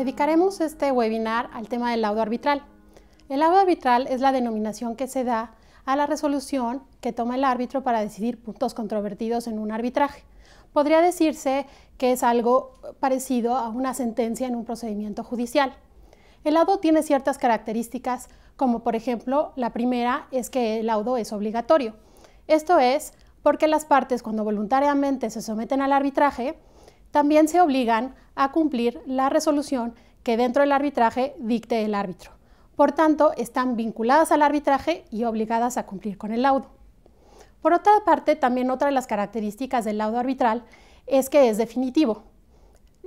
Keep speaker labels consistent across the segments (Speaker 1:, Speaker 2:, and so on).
Speaker 1: Dedicaremos este webinar al tema del laudo arbitral. El laudo arbitral es la denominación que se da a la resolución que toma el árbitro para decidir puntos controvertidos en un arbitraje. Podría decirse que es algo parecido a una sentencia en un procedimiento judicial. El laudo tiene ciertas características, como por ejemplo, la primera es que el laudo es obligatorio. Esto es porque las partes cuando voluntariamente se someten al arbitraje también se obligan a cumplir la resolución que dentro del arbitraje dicte el árbitro. Por tanto, están vinculadas al arbitraje y obligadas a cumplir con el laudo. Por otra parte, también otra de las características del laudo arbitral es que es definitivo.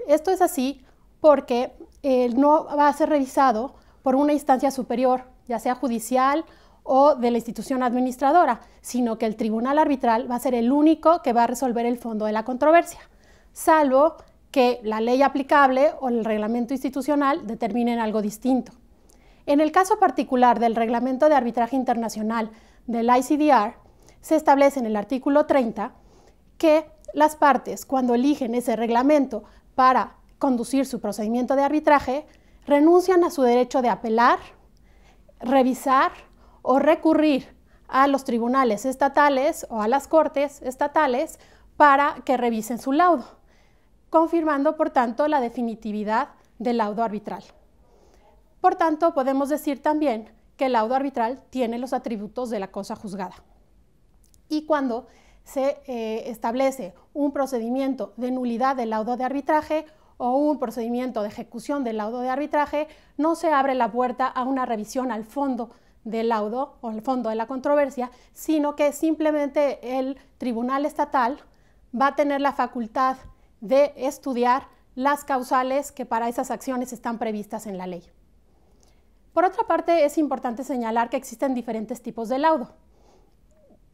Speaker 1: Esto es así porque él eh, no va a ser revisado por una instancia superior, ya sea judicial o de la institución administradora, sino que el tribunal arbitral va a ser el único que va a resolver el fondo de la controversia salvo que la ley aplicable o el reglamento institucional determinen algo distinto. En el caso particular del Reglamento de Arbitraje Internacional del ICDR, se establece en el artículo 30 que las partes, cuando eligen ese reglamento para conducir su procedimiento de arbitraje, renuncian a su derecho de apelar, revisar o recurrir a los tribunales estatales o a las cortes estatales para que revisen su laudo confirmando por tanto la definitividad del laudo arbitral. Por tanto, podemos decir también que el laudo arbitral tiene los atributos de la cosa juzgada. Y cuando se eh, establece un procedimiento de nulidad del laudo de arbitraje o un procedimiento de ejecución del laudo de arbitraje, no se abre la puerta a una revisión al fondo del laudo o al fondo de la controversia, sino que simplemente el tribunal estatal va a tener la facultad de estudiar las causales que para esas acciones están previstas en la ley. Por otra parte, es importante señalar que existen diferentes tipos de laudo.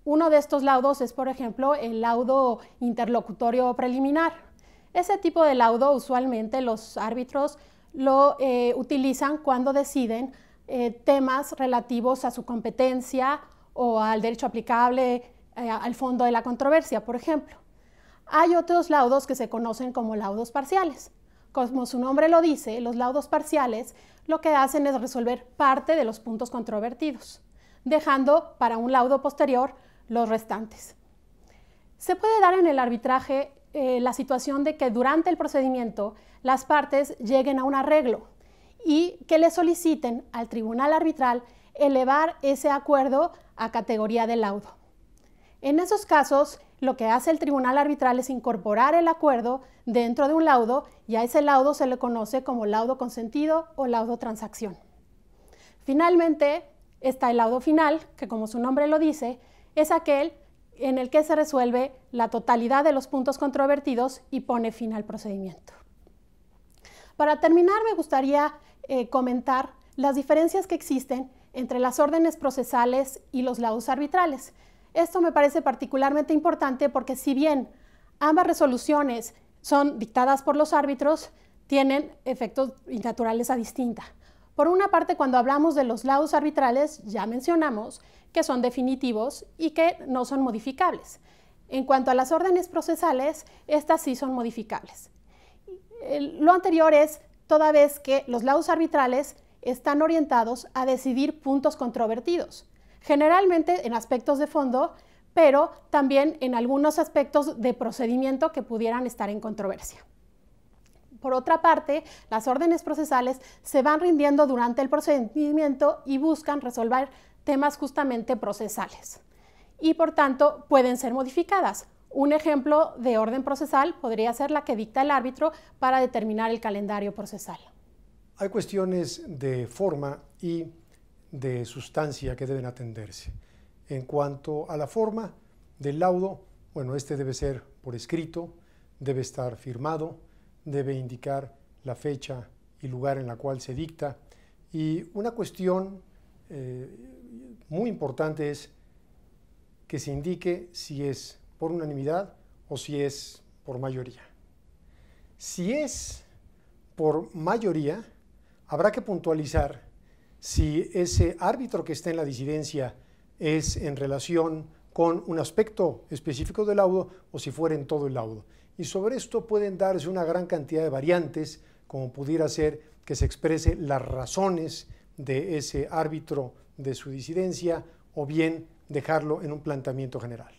Speaker 1: Uno de estos laudos es, por ejemplo, el laudo interlocutorio preliminar. Ese tipo de laudo usualmente los árbitros lo eh, utilizan cuando deciden eh, temas relativos a su competencia o al derecho aplicable eh, al fondo de la controversia, por ejemplo. Hay otros laudos que se conocen como laudos parciales. Como su nombre lo dice, los laudos parciales lo que hacen es resolver parte de los puntos controvertidos, dejando para un laudo posterior los restantes. Se puede dar en el arbitraje eh, la situación de que durante el procedimiento las partes lleguen a un arreglo y que le soliciten al tribunal arbitral elevar ese acuerdo a categoría de laudo. En esos casos, lo que hace el tribunal arbitral es incorporar el acuerdo dentro de un laudo y a ese laudo se le conoce como laudo consentido o laudo transacción. Finalmente, está el laudo final, que como su nombre lo dice, es aquel en el que se resuelve la totalidad de los puntos controvertidos y pone fin al procedimiento. Para terminar, me gustaría eh, comentar las diferencias que existen entre las órdenes procesales y los laudos arbitrales, esto me parece particularmente importante porque si bien ambas resoluciones son dictadas por los árbitros, tienen efectos y naturaleza distinta. Por una parte, cuando hablamos de los laudos arbitrales, ya mencionamos que son definitivos y que no son modificables. En cuanto a las órdenes procesales, estas sí son modificables. Lo anterior es toda vez que los laudos arbitrales están orientados a decidir puntos controvertidos generalmente en aspectos de fondo, pero también en algunos aspectos de procedimiento que pudieran estar en controversia. Por otra parte, las órdenes procesales se van rindiendo durante el procedimiento y buscan resolver temas justamente procesales y por tanto pueden ser modificadas. Un ejemplo de orden procesal podría ser la que dicta el árbitro para determinar el calendario procesal.
Speaker 2: Hay cuestiones de forma y de sustancia que deben atenderse. En cuanto a la forma del laudo, bueno, este debe ser por escrito, debe estar firmado, debe indicar la fecha y lugar en la cual se dicta. Y una cuestión eh, muy importante es que se indique si es por unanimidad o si es por mayoría. Si es por mayoría, habrá que puntualizar si ese árbitro que está en la disidencia es en relación con un aspecto específico del laudo o si fuera en todo el laudo. Y sobre esto pueden darse una gran cantidad de variantes, como pudiera ser que se exprese las razones de ese árbitro de su disidencia o bien dejarlo en un planteamiento general.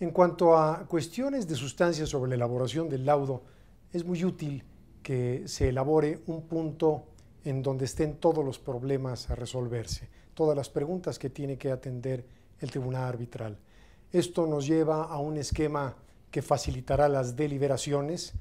Speaker 2: En cuanto a cuestiones de sustancia sobre la elaboración del laudo, es muy útil que se elabore un punto en donde estén todos los problemas a resolverse, todas las preguntas que tiene que atender el tribunal arbitral. Esto nos lleva a un esquema que facilitará las deliberaciones,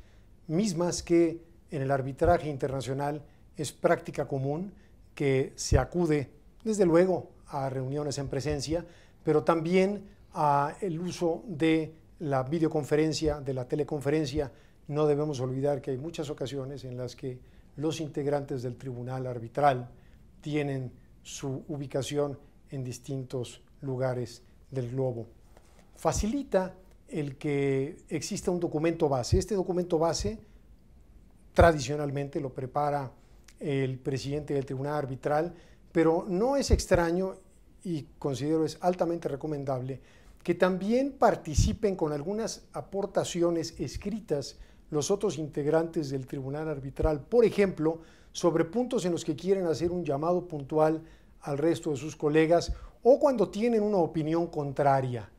Speaker 2: mismas que en el arbitraje internacional es práctica común, que se acude, desde luego, a reuniones en presencia, pero también a el uso de la videoconferencia, de la teleconferencia. No debemos olvidar que hay muchas ocasiones en las que los integrantes del tribunal arbitral tienen su ubicación en distintos lugares del globo. Facilita el que exista un documento base. Este documento base tradicionalmente lo prepara el presidente del tribunal arbitral, pero no es extraño y considero es altamente recomendable que también participen con algunas aportaciones escritas los otros integrantes del tribunal arbitral, por ejemplo, sobre puntos en los que quieren hacer un llamado puntual al resto de sus colegas o cuando tienen una opinión contraria.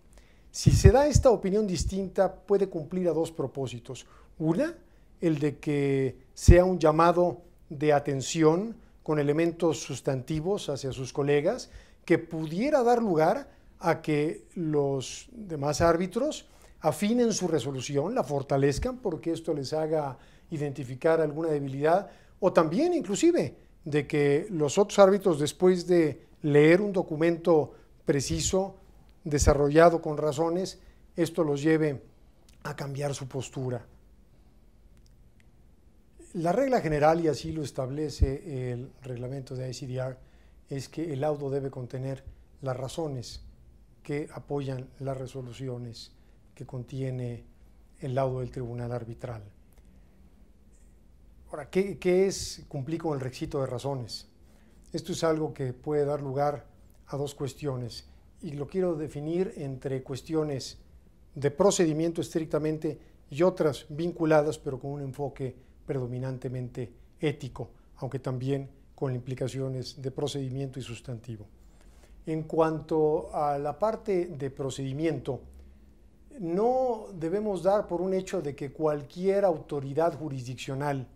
Speaker 2: Si se da esta opinión distinta, puede cumplir a dos propósitos. Una, el de que sea un llamado de atención con elementos sustantivos hacia sus colegas, que pudiera dar lugar a que los demás árbitros afinen su resolución, la fortalezcan porque esto les haga identificar alguna debilidad o también inclusive de que los otros árbitros después de leer un documento preciso, desarrollado con razones, esto los lleve a cambiar su postura. La regla general, y así lo establece el reglamento de ICDR, es que el laudo debe contener las razones que apoyan las resoluciones que contiene el laudo del tribunal arbitral. Ahora, ¿qué, ¿qué, es cumplir con el requisito de razones? Esto es algo que puede dar lugar a dos cuestiones y lo quiero definir entre cuestiones de procedimiento estrictamente y otras vinculadas, pero con un enfoque predominantemente ético, aunque también con implicaciones de procedimiento y sustantivo. En cuanto a la parte de procedimiento, no debemos dar por un hecho de que cualquier autoridad jurisdiccional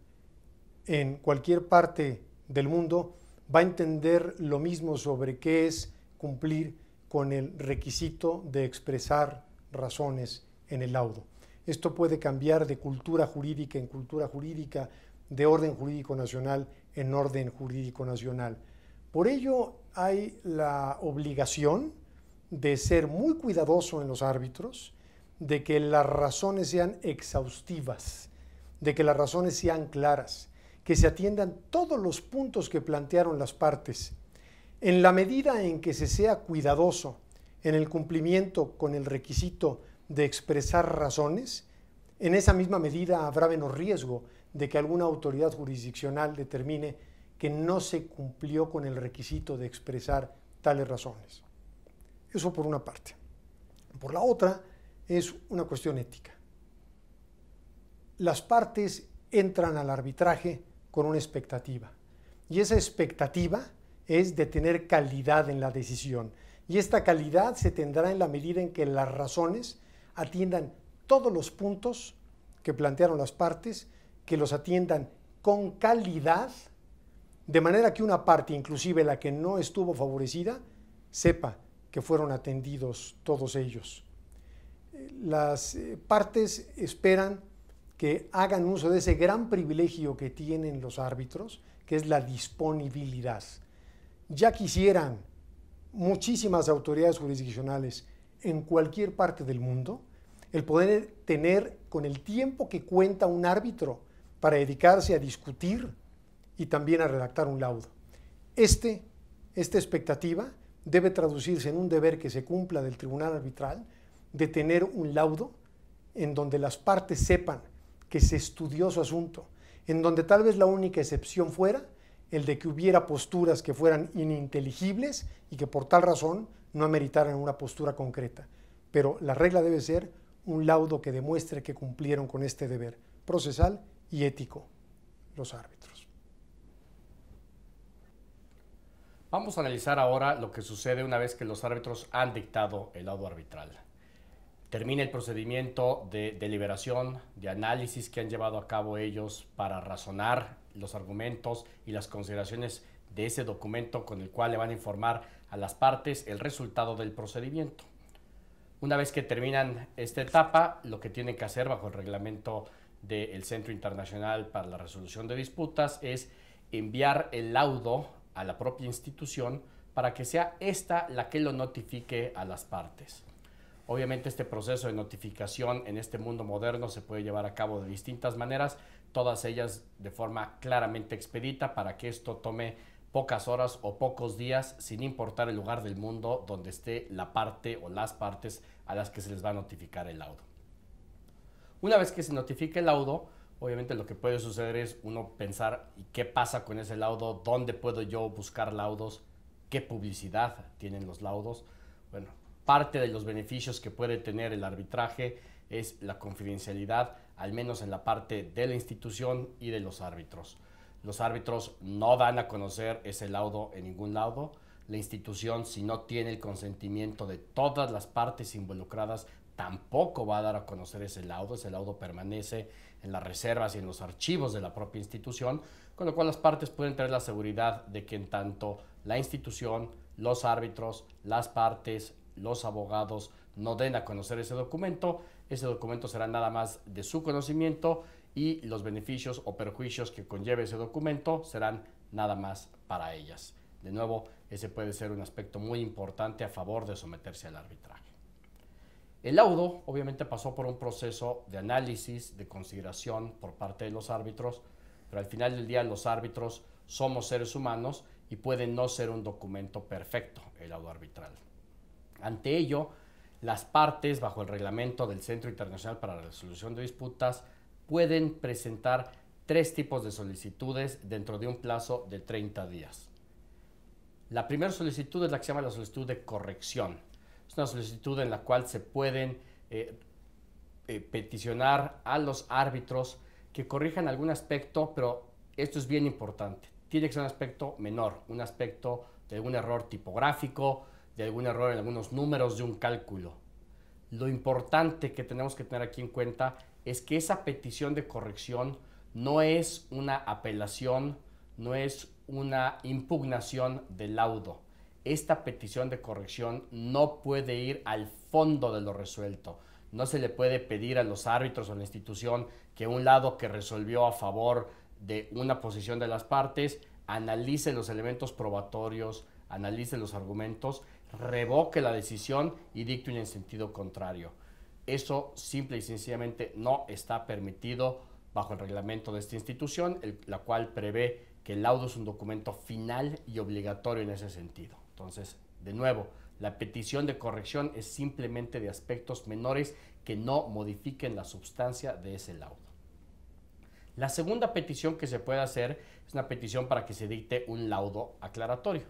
Speaker 2: en cualquier parte del mundo va a entender lo mismo sobre qué es cumplir con el requisito de expresar razones en el laudo. Esto puede cambiar de cultura jurídica en cultura jurídica, de orden jurídico nacional en orden jurídico nacional. Por ello hay la obligación de ser muy cuidadoso en los árbitros de que las razones sean exhaustivas, de que las razones sean claras, que se atiendan todos los puntos que plantearon las partes. En la medida en que se sea cuidadoso en el cumplimiento con el requisito de expresar razones, en esa misma medida habrá menos riesgo de que alguna autoridad jurisdiccional determine que no se cumplió con el requisito de expresar tales razones. Eso por una parte. Por la otra, es una cuestión ética. Las partes entran al arbitraje con una expectativa y esa expectativa es de tener calidad en la decisión y esta calidad se tendrá en la medida en que las razones atiendan todos los puntos que plantearon las partes, que los atiendan con calidad, de manera que una parte, inclusive la que no estuvo favorecida, sepa que fueron atendidos todos ellos las eh, partes esperan que hagan uso de ese gran privilegio que tienen los árbitros, que es la disponibilidad. Ya quisieran muchísimas autoridades jurisdiccionales en cualquier parte del mundo el poder tener con el tiempo que cuenta un árbitro para dedicarse a discutir y también a redactar un laudo. Este, esta expectativa debe traducirse en un deber que se cumpla del tribunal arbitral de tener un laudo en donde las partes sepan que se estudió su asunto, en donde tal vez la única excepción fuera el de que hubiera posturas que fueran ininteligibles y que por tal razón no ameritaran una postura concreta. Pero la regla debe ser un laudo que demuestre que cumplieron con este deber procesal y ético los árbitros.
Speaker 3: Vamos a analizar ahora lo que sucede una vez que los árbitros han dictado el laudo arbitral termine el procedimiento de deliberación, de análisis que han llevado a cabo ellos para razonar los argumentos y las consideraciones de ese documento con el cual le van a informar a las partes el resultado del procedimiento. Una vez que terminan esta etapa, lo que tienen que hacer bajo el reglamento del Centro Internacional para la Resolución de Disputas es enviar el laudo a la propia institución para que sea esta la que lo notifique a las partes. Obviamente este proceso de notificación en este mundo moderno se puede llevar a cabo de distintas maneras, todas ellas de forma claramente expedita para que esto tome pocas horas o pocos días, sin importar el lugar del mundo donde esté la parte o las partes a las que se les va a notificar el laudo. Una vez que se notifique el laudo, obviamente lo que puede suceder es uno pensar qué pasa con ese laudo, dónde puedo yo buscar laudos, qué publicidad tienen los laudos. Bueno, Parte de los beneficios que puede tener el arbitraje es la confidencialidad, al menos en la parte de la institución y de los árbitros. Los árbitros no dan a conocer ese laudo en ningún lado. La institución, si no tiene el consentimiento de todas las partes involucradas, tampoco va a dar a conocer ese laudo. Ese laudo permanece en las reservas y en los archivos de la propia institución, con lo cual las partes pueden tener la seguridad de que en tanto la institución, los árbitros, las partes, los abogados no den a conocer ese documento. Ese documento será nada más de su conocimiento y los beneficios o perjuicios que conlleve ese documento serán nada más para ellas. De nuevo, ese puede ser un aspecto muy importante a favor de someterse al arbitraje. El laudo obviamente pasó por un proceso de análisis, de consideración por parte de los árbitros, pero al final del día los árbitros somos seres humanos y puede no ser un documento perfecto el laudo arbitral. Ante ello, las partes, bajo el reglamento del Centro Internacional para la Resolución de Disputas, pueden presentar tres tipos de solicitudes dentro de un plazo de 30 días. La primera solicitud es la que se llama la solicitud de corrección. Es una solicitud en la cual se pueden eh, eh, peticionar a los árbitros que corrijan algún aspecto, pero esto es bien importante. Tiene que ser un aspecto menor, un aspecto de un error tipográfico, de algún error en algunos números de un cálculo. Lo importante que tenemos que tener aquí en cuenta es que esa petición de corrección no es una apelación, no es una impugnación del laudo. Esta petición de corrección no puede ir al fondo de lo resuelto. No se le puede pedir a los árbitros o a la institución que un lado que resolvió a favor de una posición de las partes analice los elementos probatorios, analice los argumentos revoque la decisión y dicte en sentido contrario. Eso simple y sencillamente no está permitido bajo el reglamento de esta institución, la cual prevé que el laudo es un documento final y obligatorio en ese sentido. Entonces, de nuevo, la petición de corrección es simplemente de aspectos menores que no modifiquen la sustancia de ese laudo. La segunda petición que se puede hacer es una petición para que se dicte un laudo aclaratorio.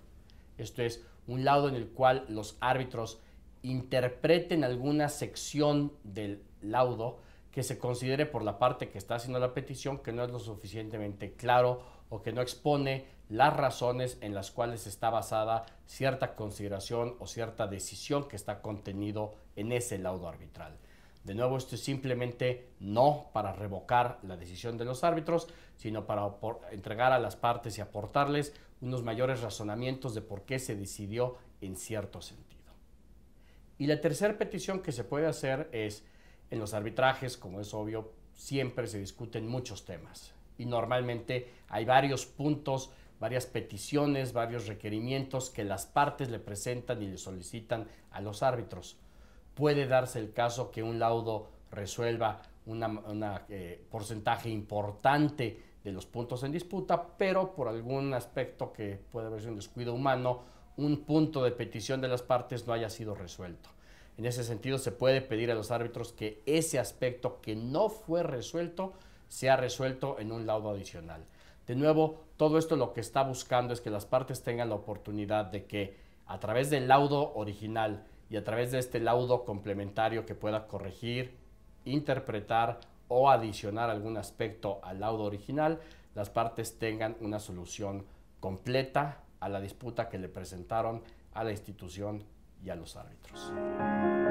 Speaker 3: Esto es un laudo en el cual los árbitros interpreten alguna sección del laudo que se considere por la parte que está haciendo la petición que no es lo suficientemente claro o que no expone las razones en las cuales está basada cierta consideración o cierta decisión que está contenido en ese laudo arbitral. De nuevo, esto es simplemente no para revocar la decisión de los árbitros, sino para entregar a las partes y aportarles unos mayores razonamientos de por qué se decidió en cierto sentido. Y la tercera petición que se puede hacer es, en los arbitrajes, como es obvio, siempre se discuten muchos temas y normalmente hay varios puntos, varias peticiones, varios requerimientos que las partes le presentan y le solicitan a los árbitros. Puede darse el caso que un laudo resuelva un eh, porcentaje importante de los puntos en disputa, pero por algún aspecto que puede haber sido un descuido humano, un punto de petición de las partes no haya sido resuelto. En ese sentido, se puede pedir a los árbitros que ese aspecto que no fue resuelto sea resuelto en un laudo adicional. De nuevo, todo esto lo que está buscando es que las partes tengan la oportunidad de que a través del laudo original y a través de este laudo complementario que pueda corregir, interpretar o adicionar algún aspecto al laudo original, las partes tengan una solución completa a la disputa que le presentaron a la institución y a los árbitros.